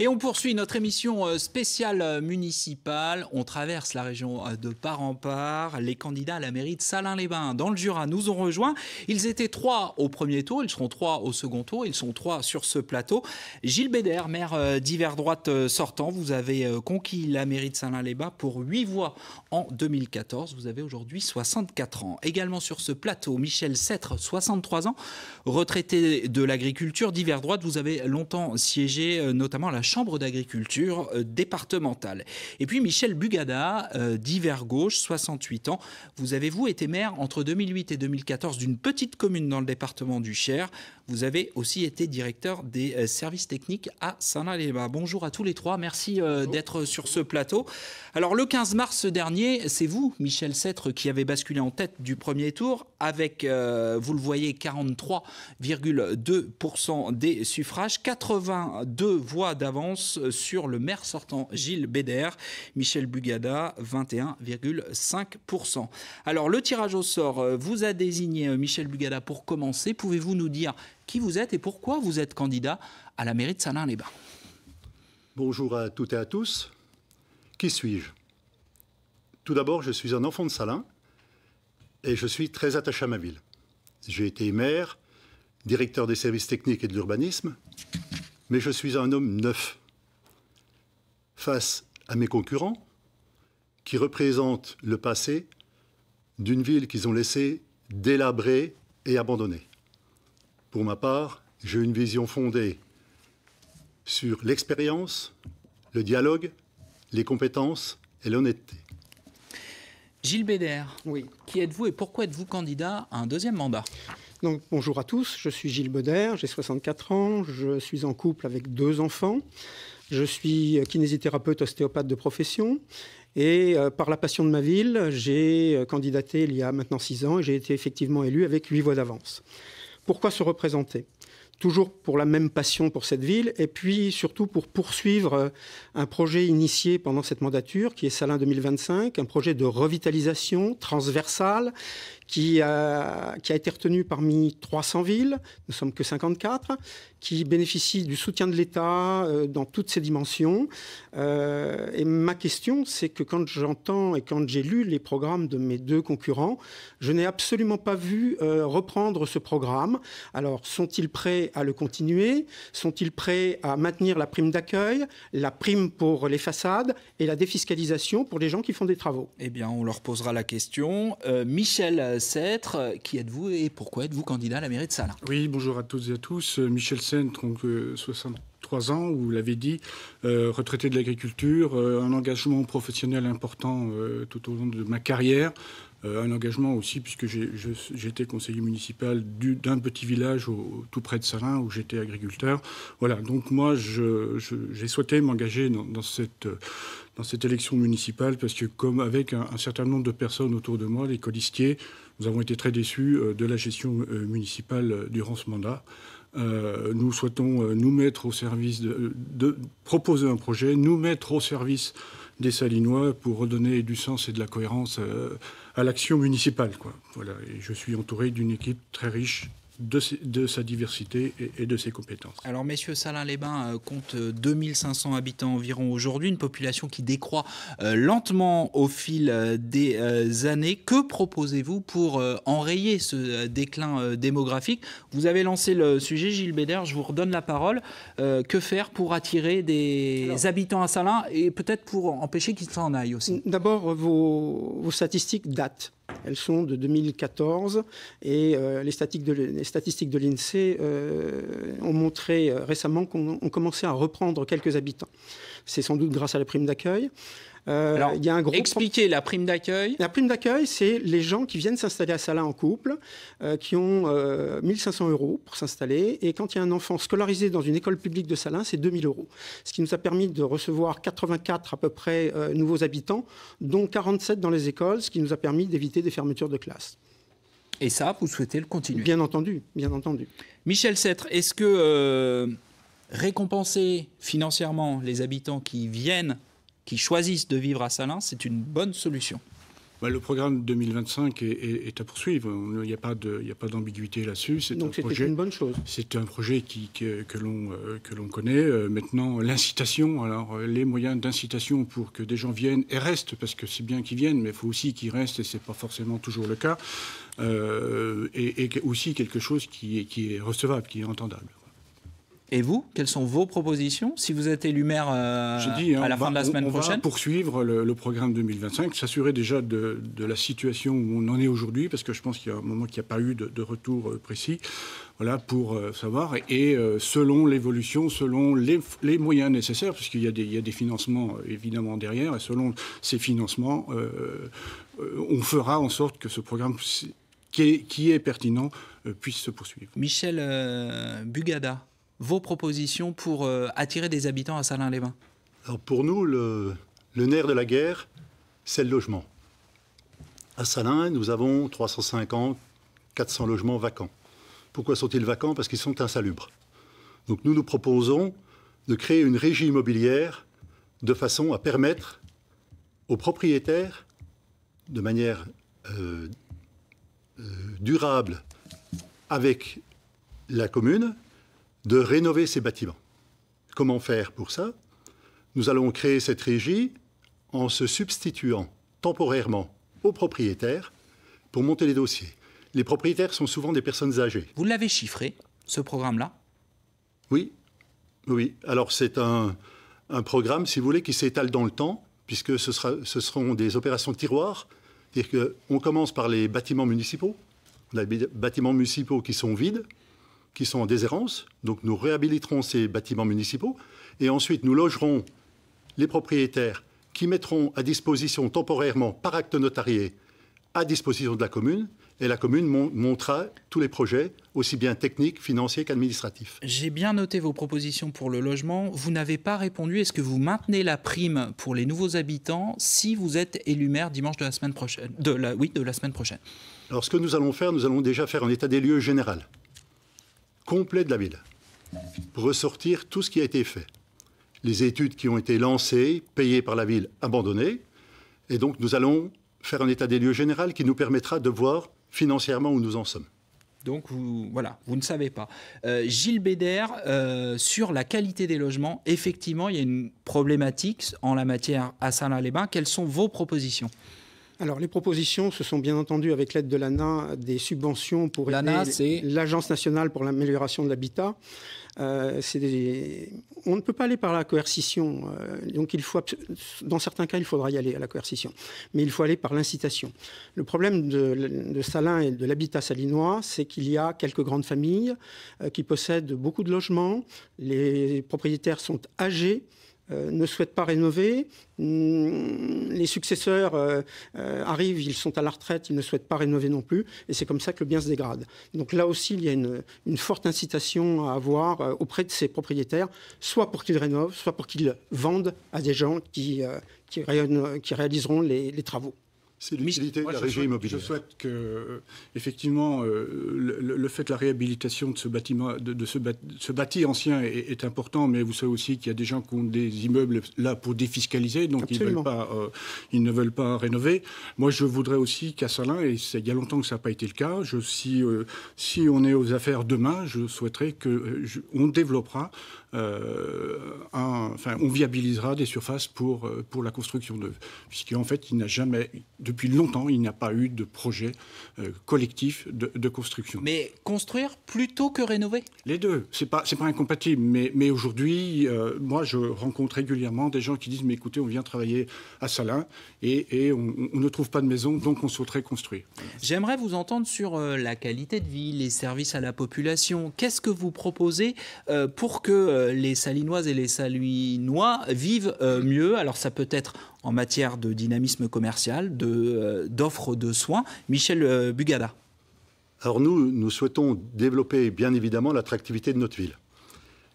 Et on poursuit notre émission euh, spéciale euh, municipale. On traverse la région euh, de part en part. Les candidats à la mairie de Salins-les-Bains dans le Jura nous ont rejoints. Ils étaient trois au premier tour, ils seront trois au second tour, ils sont trois sur ce plateau. Gilles Béder, maire d'hiver droite sortant, vous avez conquis la mairie de Salins-les-Bains pour huit voix en 2014. Vous avez aujourd'hui 64 ans. Également sur ce plateau, Michel Sêtre, 63 ans, retraité de l'agriculture d'hiver droite. Vous avez longtemps siégé notamment à la Chambre d'agriculture euh, départementale. Et puis Michel Bugada, euh, d'hiver gauche, 68 ans. Vous avez-vous été maire entre 2008 et 2014 d'une petite commune dans le département du Cher Vous avez aussi été directeur des euh, services techniques à saint laléba Bonjour à tous les trois, merci d'être sur ce plateau. Alors le 15 mars dernier, c'est vous, Michel Sêtre, qui avez basculé en tête du premier tour avec, vous le voyez, 43,2% des suffrages, 82 voix d'avance euh, sur le maire sortant Gilles Béder, Michel Bugada 21,5%. Alors le tirage au sort euh, vous a désigné euh, Michel Bugada pour commencer. Pouvez-vous nous dire qui vous êtes et pourquoi vous êtes candidat à la mairie de Salins-les-Bains Bonjour à toutes et à tous. Qui suis-je Tout d'abord, je suis un enfant de Salins et je suis très attaché à ma ville. J'ai été maire, directeur des services techniques et de l'urbanisme, mais je suis un homme neuf face à mes concurrents qui représentent le passé d'une ville qu'ils ont laissée délabrée et abandonnée. Pour ma part, j'ai une vision fondée sur l'expérience, le dialogue, les compétences et l'honnêteté. Gilles Béder, oui. qui êtes-vous et pourquoi êtes-vous candidat à un deuxième mandat bonjour à tous, je suis Gilles Bauder, j'ai 64 ans, je suis en couple avec deux enfants, je suis kinésithérapeute ostéopathe de profession et euh, par la passion de ma ville, j'ai euh, candidaté il y a maintenant six ans et j'ai été effectivement élu avec huit voix d'avance. Pourquoi se représenter toujours pour la même passion pour cette ville, et puis surtout pour poursuivre euh, un projet initié pendant cette mandature, qui est Salin 2025, un projet de revitalisation transversale qui, a, qui a été retenu parmi 300 villes, nous sommes que 54, qui bénéficie du soutien de l'État euh, dans toutes ses dimensions. Euh, et ma question, c'est que quand j'entends et quand j'ai lu les programmes de mes deux concurrents, je n'ai absolument pas vu euh, reprendre ce programme. Alors, sont-ils prêts à le continuer Sont-ils prêts à maintenir la prime d'accueil, la prime pour les façades et la défiscalisation pour les gens qui font des travaux Eh bien, on leur posera la question. Michel qui êtes-vous et pourquoi êtes-vous candidat à la mairie de Sala Oui, bonjour à toutes et à tous. Euh, Michel Sêtre, donc euh, ans, vous l'avez dit, euh, retraité de l'agriculture, un engagement professionnel important tout au long de ma carrière, euh, un engagement aussi, puisque j'étais conseiller municipal d'un petit village tout près de Salins, où j'étais agriculteur. Voilà, donc moi, j'ai souhaité m'engager dans, cette, dans cette élection municipale, parce que comme avec un, certain nombre de personnes autour de moi, les colistiers, nous avons été très déçus euh, de la gestion euh, municipale durant ce mandat. nous souhaitons nous mettre au service de, de, proposer un projet, nous mettre au service des Salinois pour redonner du sens et de la cohérence euh, à l'action municipale. Quoi. Voilà. Et je suis entouré d'une équipe très riche, de, sa diversité et, de ses compétences. Alors, messieurs, salin les bains euh, compte 2500 euh, habitants environ aujourd'hui, une population qui décroît euh, lentement au fil des années. Que proposez-vous pour enrayer ce déclin démographique Vous avez lancé le sujet, Gilles Béder, je vous redonne la parole. que faire pour attirer des habitants à Salin et peut-être pour empêcher qu'ils s'en aillent aussi D'abord, vos statistiques datent. Elles sont de 2014 et euh, les, statistiques de, l'INSEE euh, ont montré euh, récemment qu'on commençait à reprendre quelques habitants. C'est sans doute grâce à la prime d'accueil. Euh, Alors, un expliquer la prime d'accueil. La prime d'accueil, c'est les gens qui viennent s'installer à Salins en couple, euh, qui ont 1500 euh, euros pour s'installer. Et quand il y a un enfant scolarisé dans une école publique de Salins, c'est 2000 euros. Ce qui nous a permis de recevoir 84 à peu près nouveaux habitants, dont 47 dans les écoles, ce qui nous a permis d'éviter des fermetures de classes. Et ça, vous souhaitez le continuer Bien entendu, bien entendu. Michel Sêtre, est-ce que récompenser financièrement les habitants qui viennent qui choisissent de vivre à Salins, c'est une bonne solution. Bah, le programme 2025 est, à poursuivre. Il n'y a pas d'ambiguïté là-dessus. Donc c'était une bonne chose. C'est un projet euh, que, l'on connaît. Euh, maintenant, l'incitation, alors euh, les moyens d'incitation pour que des gens viennent et restent, parce que c'est bien qu'ils viennent, mais il faut aussi qu'ils restent, et ce n'est pas forcément toujours le cas, et, aussi quelque chose qui est recevable, qui est entendable. Et vous, quelles sont vos propositions si vous êtes élu maire euh, hein, à la fin de la semaine prochaine poursuivre le, programme 2025, s'assurer déjà de, la situation où on en est aujourd'hui, parce que je pense qu'il y a un moment qu'il n'y a pas eu de, retour euh, précis, voilà, pour euh, savoir. Et selon l'évolution, selon les, moyens nécessaires, puisqu'il y, y, a des financements évidemment derrière, et selon ces financements, on fera en sorte que ce programme qui qui est pertinent puisse se poursuivre. Michel Bugada vos propositions pour euh, attirer des habitants à Salins-les-Bains Alors pour nous, le, nerf de la guerre, c'est le logement. À Salins, nous avons 350, 400 logements vacants. Pourquoi sont-ils vacants Parce qu'ils sont insalubres. Donc nous nous proposons de créer une régie immobilière de façon à permettre aux propriétaires, de manière euh, euh, durable avec la commune, de rénover ces bâtiments. Comment faire pour ça Nous allons créer cette régie en se substituant temporairement aux propriétaires pour monter les dossiers. Les propriétaires sont souvent des personnes âgées. Vous l'avez chiffré, ce programme-là Oui, oui. Alors c'est un, programme, si vous voulez, qui s'étale dans le temps, puisque ce, seront des opérations de tiroirs. cest dire commence par les bâtiments municipaux. On bâtiments municipaux qui sont vides, qui sont en déshérence. Donc nous réhabiliterons ces bâtiments municipaux et ensuite nous logerons les propriétaires qui mettront à disposition temporairement par acte notarié à disposition de la commune et la commune montrera tous les projets, aussi bien techniques, financiers qu'administratifs. J'ai bien noté vos propositions pour le logement. Vous n'avez pas répondu. Est-ce que vous maintenez la prime pour les nouveaux habitants si vous êtes élu maire dimanche de la semaine prochaine de la, Oui, de la semaine prochaine. Alors ce que nous allons faire, nous allons déjà faire un état des lieux général complet de la ville pour ressortir tout ce qui a été fait. Les études qui ont été lancées, payées par la ville, abandonnées. Et donc nous allons faire un état des lieux général qui nous permettra de voir financièrement où nous en sommes. Donc vous, voilà, vous ne savez pas. Euh, Gilles Béder, euh, sur la qualité des logements, effectivement, il y a une problématique en la matière à Saint-Lin-les-Bains. Quelles sont vos propositions alors les propositions, ce sont bien entendu avec l'aide de l'ANA des subventions pour l'Agence nationale pour l'amélioration de l'habitat. Euh, on ne peut pas aller par la coercition. Euh, donc, il faut, dans certains cas, il faudra y aller à la coercition. Mais il faut aller par l'incitation. Le problème de, Salin et de l'habitat salinois, c'est qu'il y a quelques grandes familles euh, qui possèdent beaucoup de logements. Les propriétaires sont âgés. Euh, ne souhaitent pas rénover. Mm, les successeurs euh, euh, arrivent, ils sont à la retraite, ils ne souhaitent pas rénover non plus. Et c'est comme ça que le bien se dégrade. Donc là aussi, il y a une, forte incitation à avoir auprès de ces propriétaires, soit pour qu'ils rénovent, soit pour qu'ils vendent à des gens qui, qui, réaliseront les travaux c'est l'utilité de la régie immobilière. Je souhaite que, euh, effectivement, euh, le, fait de la réhabilitation de ce bâtiment, de, ce, bâti, ce, bâti ancien est, important, mais vous savez aussi qu'il y a des gens qui ont des immeubles là pour défiscaliser, donc ils, veulent pas, euh, ils, ne veulent pas rénover. Moi, je voudrais aussi qu'à Salins, et il y a longtemps que ça n'a pas été le cas, je, si, si on est aux affaires demain, je souhaiterais qu'on on développera euh, enfin, on viabilisera des surfaces pour, euh, pour la construction Puisqu'en fait, il n'a jamais, depuis longtemps, il n'y a pas eu de projet euh, collectif de, construction. Mais construire plutôt que rénover Les deux. Ce n'est pas, pas incompatible. Mais, mais aujourd'hui, moi, je rencontre régulièrement des gens qui disent Mais écoutez, on vient travailler à Salins et, et on, ne trouve pas de maison, donc on souhaiterait construire. J'aimerais vous entendre sur la qualité de vie, les services à la population. Qu'est-ce que vous proposez pour que euh, les Salinoises et les Salinois vivent euh, mieux. Alors ça peut être en matière de dynamisme commercial, d'offres de, euh, de, soins. Michel Bugada. Alors nous, nous souhaitons développer bien évidemment l'attractivité de notre ville.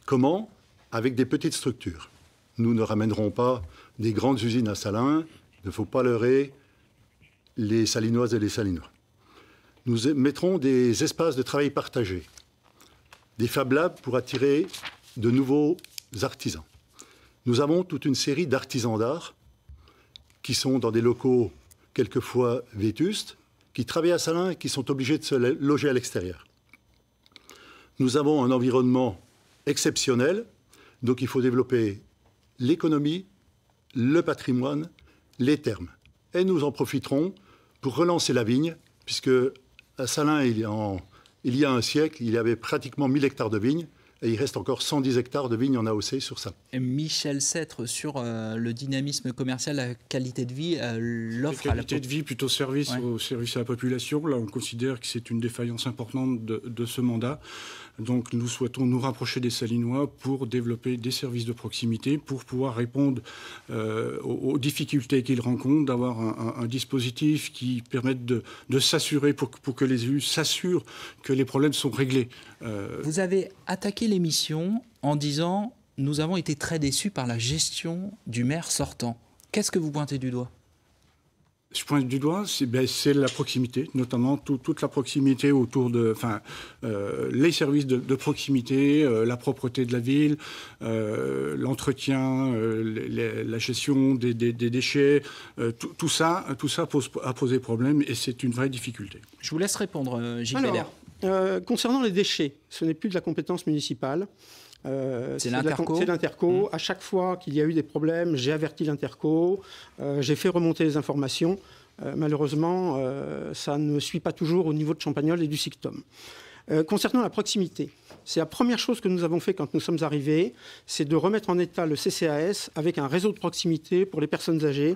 Comment Avec des petites structures. Nous ne ramènerons pas des grandes usines à Salins. Il ne faut pas leurrer les Salinoises et les Salinois. Nous mettrons des espaces de travail partagés, des Fab Labs pour attirer de nouveaux artisans. Nous avons toute une série d'artisans d'art qui sont dans des locaux quelquefois vétustes, qui travaillent à Salins et qui sont obligés de se loger à l'extérieur. Nous avons un environnement exceptionnel, donc il faut développer l'économie, le patrimoine, les termes. Et nous en profiterons pour relancer la vigne, puisque à Salins, il y a, il y a un siècle, il y avait pratiquement 1000 hectares de vignes. Et il reste encore 110 hectares de vignes en AOC sur ça. Michel Sêtre, sur euh, le dynamisme commercial, la qualité de vie, euh, l'offre à la qualité de vie plutôt service au service à la population. Là, on considère que c'est une défaillance importante de ce mandat. Donc nous souhaitons nous rapprocher des Salinois pour développer des services de proximité, pour pouvoir répondre euh, aux, difficultés qu'ils rencontrent, d'avoir un, dispositif qui permette de, s'assurer, pour, que les élus s'assurent que les problèmes sont réglés. Euh, vous avez attaqué l'émission en disant nous avons été très déçus par la gestion du maire sortant. Qu'est-ce que vous pointez du doigt je pointe du doigt, c'est ben, la proximité, notamment toute la proximité autour de, enfin, euh, les services de, proximité, euh, la propreté de la ville, euh, l'entretien, la gestion des, déchets, tout, ça, tout ça pose, a posé problème et c'est une vraie difficulté. Je vous laisse répondre, Gilles concernant les déchets, ce n'est plus de la compétence municipale. Euh, c'est l'interco. Mmh. À chaque fois qu'il y a eu des problèmes, j'ai averti l'interco, euh, j'ai fait remonter les informations. Euh, malheureusement, ça ne suit pas toujours au niveau de Champagnol et du SICTOM. concernant la proximité, c'est la première chose que nous avons fait quand nous sommes arrivés, c'est de remettre en état le CCAS avec un réseau de proximité pour les personnes âgées,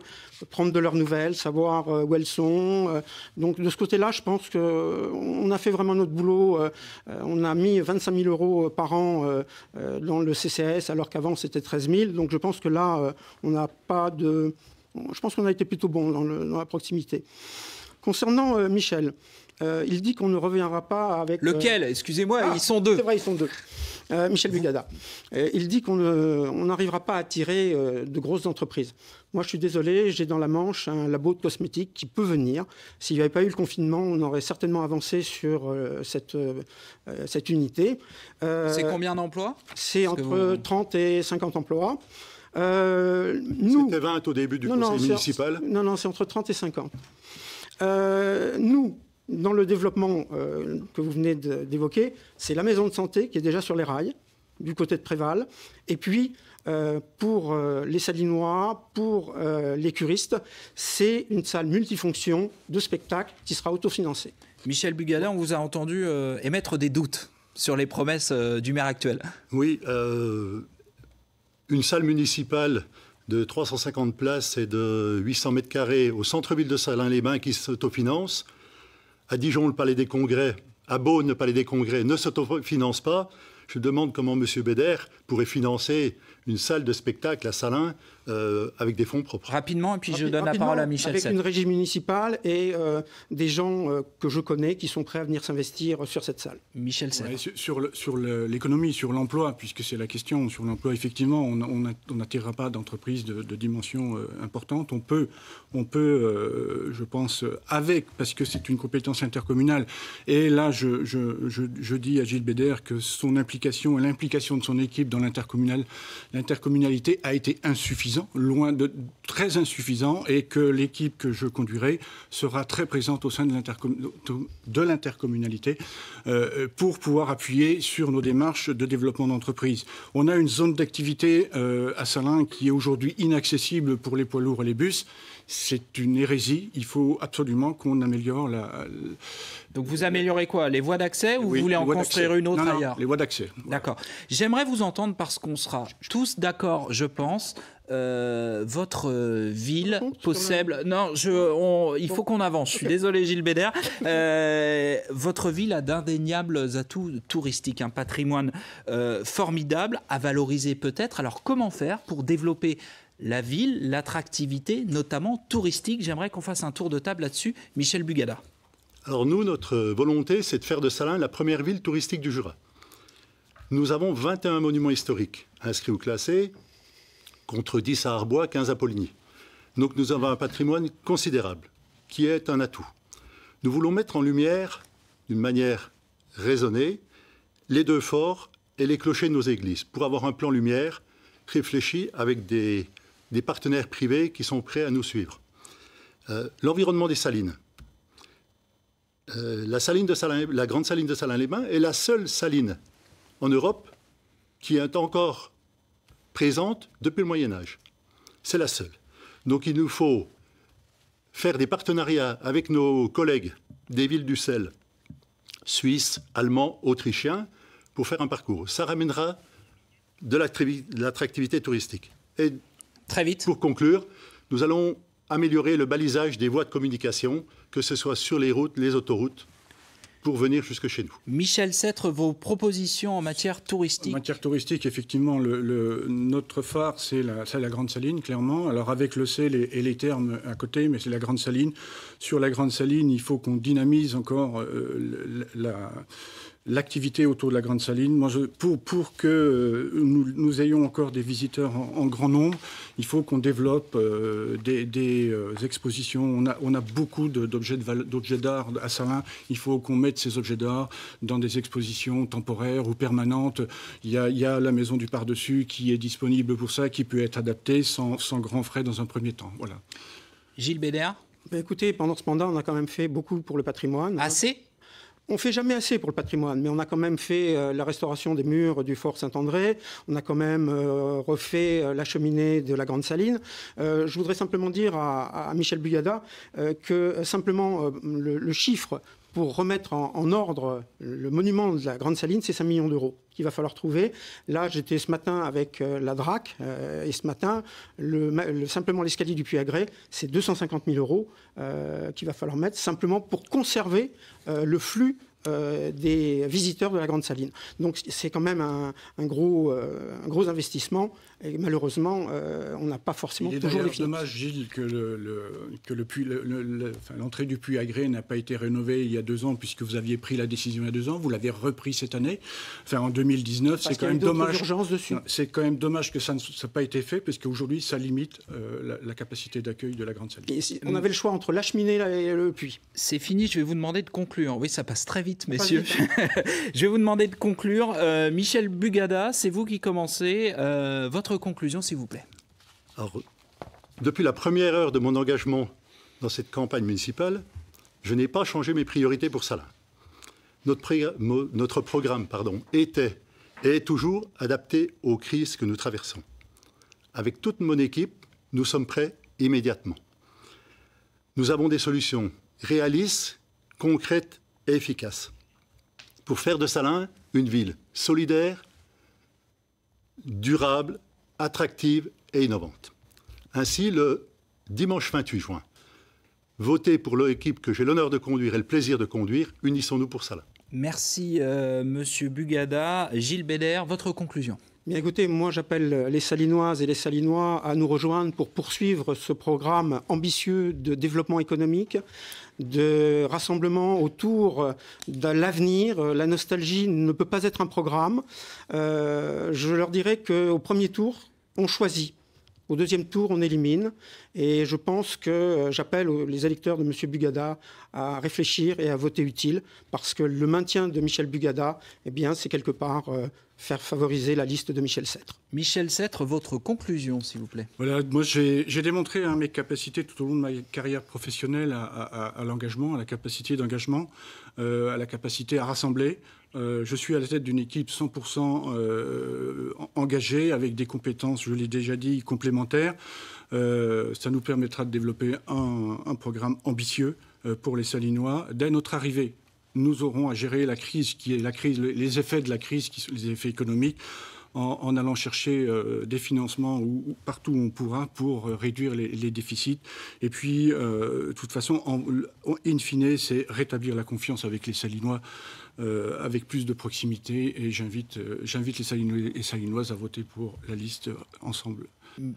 prendre de leurs nouvelles, savoir euh, où elles sont. Euh. Donc de ce côté-là, je pense qu'on a fait vraiment notre boulot. Euh, on a mis 25 000 euros par an dans le CCAS alors qu'avant c'était 13 000. Donc je pense que là, on n'a pas de... Je pense qu'on a été plutôt bon dans la proximité. Concernant Michel, euh, il dit qu'on ne reviendra pas avec. Euh, Lequel Excusez-moi, ah, ils sont deux. C'est vrai, ils sont deux. Euh, Michel Bugada. il dit qu'on n'arrivera pas à attirer de grosses entreprises. Moi, je suis désolé, j'ai dans la Manche un labo de cosmétiques qui peut venir. S'il n'y avait pas eu le confinement, on aurait certainement avancé sur cette, cette unité. c'est combien d'emplois C'est entre 30 et 50 emplois. nous... C'était 20 au début du conseil municipal Non, non, c'est entre 30 et 50. nous, dans le développement euh, que vous venez d'évoquer, c'est la maison de santé qui est déjà sur les rails, du côté de Préval. Et puis, euh, pour euh, les salinois, pour les curistes, c'est une salle multifonction de spectacle qui sera autofinancée. Michel Bugalin, on vous a entendu émettre des doutes sur les promesses du maire actuel. Oui, une salle municipale de 350 places et de 800 mètres carrés au centre-ville de Salins-les-Bains qui s'autofinance à Dijon le Palais des Congrès, à Beaune le Palais des Congrès, ne s'autofinance pas, je demande comment M. Béder pourrait financer une salle de spectacle à Salins euh, avec des fonds propres. Rapidement, et puis je donne la parole à Michel. Avec une régie municipale et euh, des gens euh, que je connais qui sont prêts à venir s'investir sur cette salle. Michel ouais, Sur l'économie, sur l'emploi, puisque c'est la question, sur l'emploi, effectivement, on n'attirera pas d'entreprise de, dimension importante. On peut, on peut je pense, avec, parce que c'est une compétence intercommunale. Et là, je, dis à Gilles Béder que son implication et l'implication de son équipe dans l'intercommunalité a été insuffisante loin de très insuffisant, et que l'équipe que je conduirai sera très présente au sein de l'intercommunalité euh, pour pouvoir appuyer sur nos démarches de développement d'entreprise. On a une zone d'activité euh, à Salins qui est aujourd'hui inaccessible pour les poids lourds et les bus. C'est une hérésie. Il faut absolument qu'on améliore la. Donc vous améliorez quoi Les voies d'accès ou vous voulez en construire une autre ailleurs Les voies d'accès. D'accord. J'aimerais vous entendre parce qu'on sera tous d'accord, je pense, euh, votre euh, ville possible Non, je, il faut qu'on avance. Je suis désolé, Gilles Béder. Euh, votre ville a d'indéniables atouts touristiques, un patrimoine formidable à valoriser peut-être. Alors, comment faire pour développer la ville, l'attractivité, notamment touristique J'aimerais qu'on fasse un tour de table là-dessus. Michel Bugada. Alors, nous, notre volonté, c'est de faire de Salins la première ville touristique du Jura. Nous avons 21 monuments historiques inscrits ou classés, contre 10 à Arbois, 15 à Poligny. Donc nous avons un patrimoine considérable, qui est un atout. Nous voulons mettre en lumière, d'une manière raisonnée, les deux forts et les clochers de nos églises, pour avoir un plan lumière réfléchi avec des, partenaires privés qui sont prêts à nous suivre. Euh, l'environnement des salines. Euh, la, la grande saline de Salins-les-Bains est la seule saline en Europe qui est encore présente depuis le Moyen Âge. C'est la seule. Donc il nous faut faire des partenariats avec nos collègues des villes du sel, suisses, allemands, autrichiens, pour faire un parcours. Ça ramènera de l'attractivité touristique. Et Très vite. Pour conclure, nous allons améliorer le balisage des voies de communication, que ce soit sur les routes, les autoroutes, pour venir jusque chez nous. Michel Sêtre, vos propositions en matière touristique En matière touristique, effectivement, le, notre phare, c'est la, la, Grande Saline, clairement. Alors avec le sel et, les termes à côté, mais c'est la Grande Saline. Sur la Grande Saline, il faut qu'on dynamise encore euh, la, l'activité autour de la Grande Saline. Moi, pour, pour que euh, nous, ayons encore des visiteurs en, grand nombre, il faut qu'on développe euh, des, euh, expositions. On a, on a beaucoup d'objets d'art à Salins. Il faut qu'on mette ces objets d'art dans des expositions temporaires ou permanentes. Il y a, la maison du par-dessus qui est disponible pour ça, qui peut être adaptée sans, sans grands frais dans un premier temps. Voilà. Gilles Béder bah, écoutez, pendant ce mandat, on a quand même fait beaucoup pour le patrimoine. Assez on fait jamais assez pour le patrimoine, mais on a quand même fait euh, la restauration des murs du fort Saint-André, on a quand même euh, refait euh, la cheminée de la Grande Saline. je voudrais simplement dire à, Michel Bugada que simplement le, chiffre pour remettre en, ordre le monument de la Grande Saline, c'est 5 millions d'euros qu'il va falloir trouver. Là, j'étais ce matin avec euh, la DRAC, euh, et ce matin, simplement l'escalier du Puy à c'est 250 000 euros euh, qu'il va falloir mettre, simplement pour conserver le flux des visiteurs de la Grande Saline. Donc c'est quand même un gros investissement et malheureusement, euh, on n'a pas forcément toujours dommage, Gilles, que l'entrée le, que le puits, le, enfin, du puits agré n'a pas été rénovée il y a deux ans, puisque vous aviez pris la décision il y a deux ans, vous l'avez repris cette année, enfin en 2019. C'est quand même dommage. C'est quand même dommage que ça n'ait pas été fait, parce qu'aujourd'hui, ça limite euh, la, capacité d'accueil de la grande salle. on avait le choix entre la cheminée et le puits. C'est fini. Je vais vous demander de conclure. Oui, ça passe très vite, messieurs. je vais vous demander de conclure. Euh, Michel Bugada, c'est vous qui commencez votre conclusion, s'il vous plaît. depuis la première heure de mon engagement dans cette campagne municipale, je n'ai pas changé mes priorités pour Salins. Notre, notre, programme pardon, était et est toujours adapté aux crises que nous traversons. Avec toute mon équipe, nous sommes prêts immédiatement. Nous avons des solutions réalistes, concrètes et efficaces pour faire de Salins une ville solidaire, durable attractive et innovante. Ainsi, le dimanche 28 juin, votez pour l'équipe que j'ai l'honneur de conduire et le plaisir de conduire. Unissons-nous pour cela. Merci, euh, Monsieur Bugada. Gilles Béder, votre conclusion. Bien écoutez, moi j'appelle les Salinoises et les Salinois à nous rejoindre pour poursuivre ce programme ambitieux de développement économique, de rassemblement autour de l'avenir. La nostalgie ne peut pas être un programme. Euh, je leur dirais qu'au premier tour, on choisit. Au deuxième tour, on élimine. Et je pense que euh, j'appelle euh, les électeurs de M. Bugada à réfléchir et à voter utile, parce que le maintien de Michel Bugada, eh bien, c'est quelque part euh, faire favoriser la liste de Michel Sêtre. Michel Sêtre, votre conclusion, s'il vous plaît. Voilà, moi j'ai démontré hein, mes capacités tout au long de ma carrière professionnelle à l'engagement, à la capacité d'engagement. Euh, à la capacité à rassembler. Euh, je suis à la tête d'une équipe 100% euh, engagée, avec des compétences, je l'ai déjà dit, complémentaires. ça nous permettra de développer un, programme ambitieux pour les Salinois. Dès notre arrivée, nous aurons à gérer la crise qui est la crise, les effets de la crise, qui, les effets économiques, en, allant chercher euh, des financements où, partout où on pourra pour euh, réduire les, déficits. Et puis, euh, de toute façon, en, in fine, c'est rétablir la confiance avec les Salinois. avec plus de proximité. Et j'invite, j'invite les Salinois et Salinoises à voter pour la liste ensemble. Mm.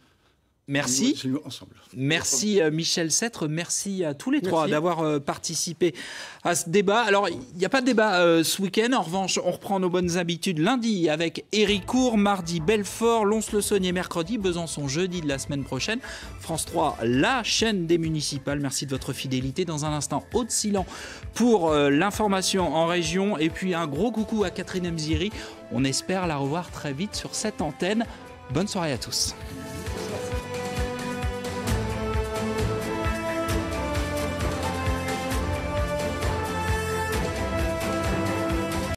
Merci. ensemble. Merci euh, Michel Sêtre, merci à tous les trois d'avoir euh, participé à ce débat. Alors, il n'y a pas de débat euh, ce week-end, en revanche, on reprend nos bonnes habitudes lundi avec Cour, mardi Belfort, Lons-le-Saunier mercredi, Besançon jeudi de la semaine prochaine, France 3, la chaîne des municipales. Merci de votre fidélité. Dans un instant, de silence pour l'information en région et puis un gros coucou à Catherine Mziri. On espère la revoir très vite sur cette antenne. Bonne soirée à tous.